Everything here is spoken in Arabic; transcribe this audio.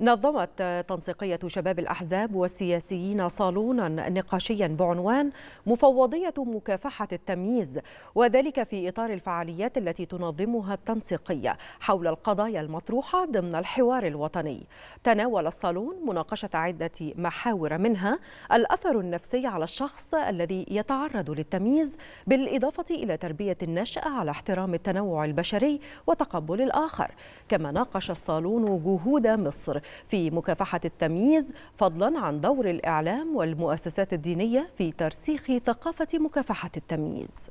نظمت تنسيقية شباب الأحزاب والسياسيين صالونا نقاشيا بعنوان مفوضية مكافحة التمييز وذلك في إطار الفعاليات التي تنظمها التنسيقية حول القضايا المطروحة ضمن الحوار الوطني تناول الصالون مناقشة عدة محاور منها الأثر النفسي على الشخص الذي يتعرض للتمييز بالإضافة إلى تربية النشأة على احترام التنوع البشري وتقبل الآخر كما ناقش الصالون جهود مصر في مكافحة التمييز فضلا عن دور الإعلام والمؤسسات الدينية في ترسيخ ثقافة مكافحة التمييز